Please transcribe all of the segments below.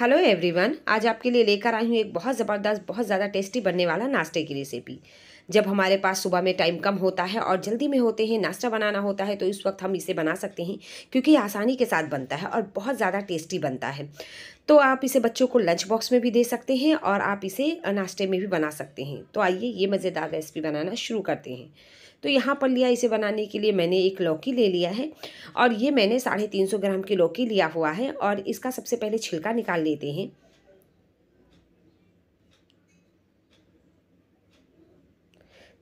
hello everyone आज आपके लिए लेकर आई हूँ एक बहुत ज़बरदस्त बहुत ज़्यादा टेस्टी बनने वाला नाश्ते की रेसिपी जब हमारे पास सुबह में टाइम कम होता है और जल्दी में होते हैं नाश्ता बनाना होता है तो इस वक्त हम इसे बना सकते हैं क्योंकि आसानी के साथ बनता है और बहुत ज़्यादा टेस्टी बनता है तो आप इसे बच्चों को लंच बॉक्स में भी दे सकते हैं और आप इसे नाश्ते में भी बना सकते हैं तो आइए ये मज़ेदार रेसिपी बनाना शुरू करते हैं तो यहाँ पर लिया इसे बनाने के लिए मैंने एक लौकी ले लिया है और ये मैंने साढ़े तीन सौ ग्राम की लौकी लिया हुआ है और इसका सबसे पहले छिलका निकाल लेते हैं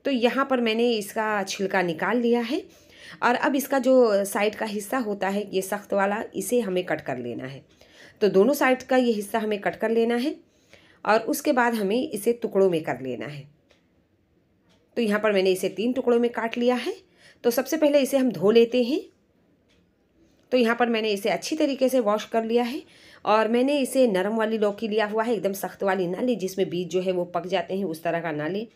तो यहाँ पर मैंने इसका छिलका निकाल लिया है और अब इसका जो साइड का हिस्सा होता है ये सख्त वाला इसे हमें कट कर लेना है तो दोनों साइड का ये हिस्सा हमें कट कर लेना है और उसके बाद हमें इसे टुकड़ों में कर लेना है तो यहाँ पर मैंने इसे तीन टुकड़ों में काट लिया है तो सबसे पहले इसे हम धो लेते हैं तो यहाँ पर मैंने इसे अच्छी तरीके से वॉश कर लिया है और मैंने इसे नरम वाली लौकी लिया हुआ है एकदम सख्त वाली ना ली जिसमें बीज जो है वो पक जाते हैं उस तरह का ना ली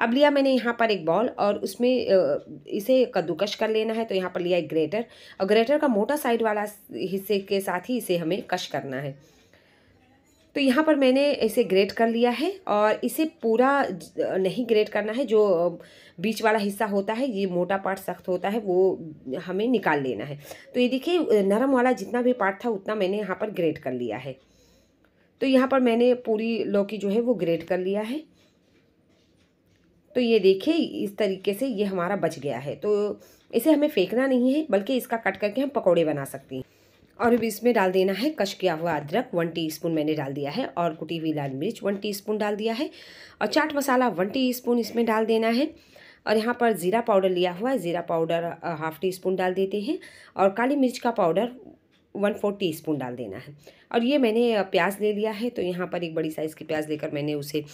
अब लिया मैंने यहाँ पर एक बॉल और उसमें इसे कद्दूकश कर लेना है तो यहाँ पर लिया एक ग्रेटर और ग्रेटर का मोटा साइड वाला हिस्से के साथ ही इसे हमें कश करना है तो यहाँ पर मैंने इसे ग्रेट कर लिया है और इसे पूरा नहीं ग्रेट करना है जो बीच वाला हिस्सा होता है ये मोटा पार्ट सख्त होता है वो हमें निकाल लेना है तो ये देखिए नरम वाला जितना भी पार्ट था उतना मैंने यहाँ पर ग्रेट कर लिया है तो यहाँ पर मैंने पूरी लौकी जो है वो ग्रेट कर लिया है तो ये देखिए इस तरीके से ये हमारा बच गया है तो इसे हमें फेंकना नहीं है बल्कि इसका कट करके हम पकौड़े बना सकते हैं और अब इसमें डाल देना है कश किया हुआ अदरक वन टीस्पून मैंने डाल दिया है और कुटी हुई लाल मिर्च वन टीस्पून डाल दिया है और चाट मसाला वन टीस्पून इसमें डाल देना है और यहाँ पर ज़ीरा पाउडर लिया हुआ है ज़ीरा पाउडर हाफ़ टी स्पून डाल देते हैं और काली मिर्च का powder one four teaspoon डाल देना है और ये मैंने प्याज ले लिया है तो यहाँ पर एक बड़ी साइज़ की प्याज लेकर मैंने उसे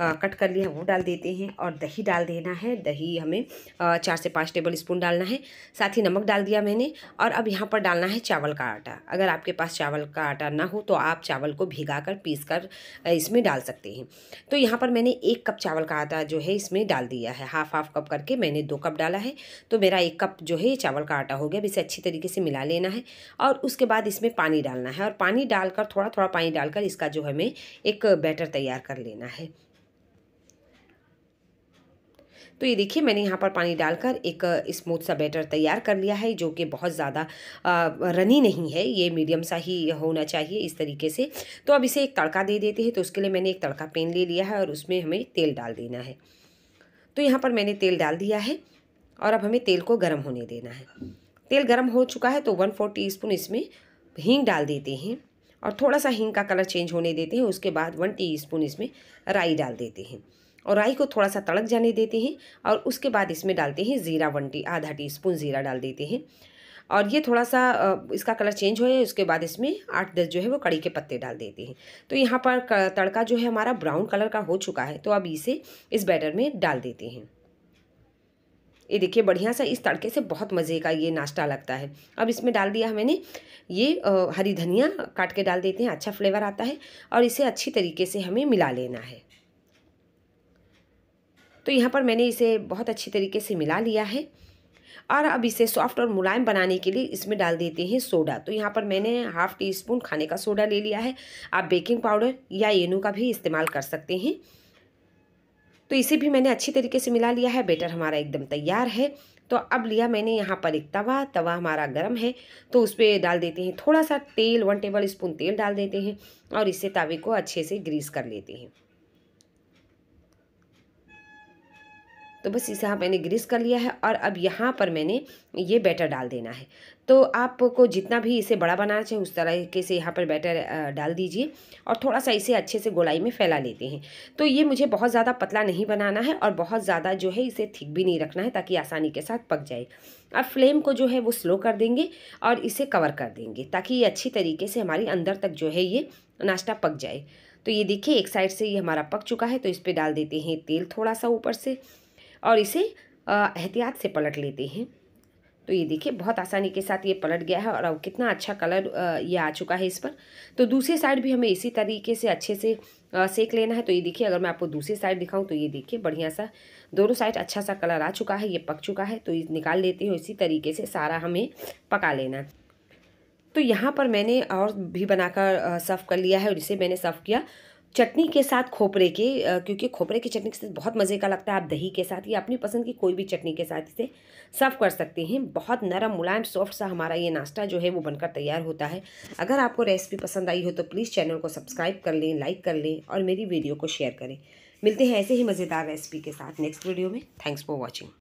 आ, कट कर लिया वो डाल देते हैं और दही डाल देना है दही हमें आ, चार से पाँच टेबल स्पून डालना है साथ ही नमक डाल दिया मैंने और अब यहाँ पर डालना है चावल का आटा अगर आपके पास चावल का आटा ना हो तो आप चावल को भिगा कर पीस कर इसमें डाल सकते हैं तो यहाँ पर मैंने एक कप चावल का आटा जो है इसमें डाल दिया है हाफ हाफ कप करके मैंने दो कप डाला है तो मेरा एक कप जो है चावल का आटा हो गया अब इसे अच्छी तरीके से मिला लेना है और उसके बाद इसमें पानी डालना है और पानी डाल डालकर थोड़ा थोड़ा पानी डालकर इसका जो हमें एक बैटर तैयार कर लेना है तो ये देखिए मैंने यहाँ पर पानी डालकर एक स्मूथ सा बैटर तैयार कर लिया है जो कि बहुत ज़्यादा रनी नहीं है ये मीडियम सा ही होना चाहिए इस तरीके से तो अब इसे एक तड़का दे देते हैं तो उसके लिए मैंने एक तड़का पेन ले लिया है और उसमें हमें तेल डाल देना है तो यहाँ पर मैंने तेल डाल दिया है और अब हमें तेल को गर्म होने देना है तेल गर्म हो चुका है तो वन फोर टी इसमें हींग डाल देते हैं और थोड़ा सा हींग का कलर चेंज होने देते हैं उसके बाद वन स्पून इसमें राई डाल देते हैं और राई को थोड़ा सा तड़क जाने देते हैं और उसके बाद इसमें डालते हैं ज़ीरा वन टी आधा टी स्पून ज़ीरा डाल देते हैं और ये थोड़ा सा इसका कलर चेंज हो उसके बाद इसमें आठ दस जो है वो कड़ी के पत्ते डाल देते हैं तो यहाँ पर तड़का जो है हमारा ब्राउन कलर का हो चुका है तो अब इसे इस बैटर में डाल देते हैं ये देखिए बढ़िया सा इस तड़के से बहुत मज़े का ये नाश्ता लगता है अब इसमें डाल दिया मैंने ये हरी धनिया काट के डाल देते हैं अच्छा फ्लेवर आता है और इसे अच्छी तरीके से हमें मिला लेना है तो यहाँ पर मैंने इसे बहुत अच्छी तरीके से मिला लिया है और अब इसे सॉफ्ट और मुलायम बनाने के लिए इसमें डाल देते हैं सोडा तो यहाँ पर मैंने हाफ़ टी स्पून खाने का सोडा ले लिया है आप बेकिंग पाउडर या येनू का भी इस्तेमाल कर सकते हैं तो इसे भी मैंने अच्छी तरीके से मिला लिया है बेटर हमारा एकदम तैयार है तो अब लिया मैंने यहाँ पर एक तवा तवा हमारा गर्म है तो उस पर डाल देते हैं थोड़ा सा तेल वन टेबल स्पून तेल डाल देते हैं और इसे तवे को अच्छे से ग्रीस कर लेते हैं तो बस इसे यहाँ मैंने ग्रीस कर लिया है और अब यहाँ पर मैंने ये बैटर डाल देना है तो आपको जितना भी इसे बड़ा बनाना चाहिए उस तरीके से यहाँ पर बैटर डाल दीजिए और थोड़ा सा इसे अच्छे से गोलाई में फैला लेते हैं तो ये मुझे बहुत ज़्यादा पतला नहीं बनाना है और बहुत ज़्यादा जो है इसे थिक भी नहीं रखना है ताकि आसानी के साथ पक जाए अब फ्लेम को जो है वो स्लो कर देंगे और इसे कवर कर देंगे ताकि ये अच्छी तरीके से हमारी अंदर तक जो है ये नाश्ता पक जाए तो ये देखिए एक साइड से ये हमारा पक चुका है तो इस पर डाल देते हैं तेल थोड़ा सा ऊपर से और इसे एहतियात से पलट लेते हैं तो ये देखिए बहुत आसानी के साथ ये पलट गया है और अब कितना अच्छा कलर ये आ चुका है इस पर तो दूसरी साइड भी हमें इसी तरीके से अच्छे से सेक लेना है तो ये देखिए अगर मैं आपको दूसरी साइड दिखाऊं तो ये देखिए बढ़िया सा दोनों साइड अच्छा सा कलर आ चुका है ये पक चुका है तो ये निकाल लेती हूँ इसी तरीके से सारा हमें पका लेना है तो यहाँ पर मैंने और भी बनाकर सर्व कर लिया है और इसे मैंने सर्व किया चटनी के साथ खोपरे के क्योंकि खोपरे की चटनी के साथ बहुत मज़े का लगता है आप दही के साथ या अपनी पसंद की कोई भी चटनी के साथ इसे सर्व कर सकते हैं बहुत नरम मुलायम सॉफ्ट सा हमारा ये नाश्ता जो है वो बनकर तैयार होता है अगर आपको रेसिपी पसंद आई हो तो प्लीज़ चैनल को सब्सक्राइब कर लें लाइक कर लें और मेरी वीडियो को शेयर करें मिलते हैं ऐसे ही मज़ेदार रेसिपी के साथ नेक्स्ट वीडियो में थैंक्स फॉर वॉचिंग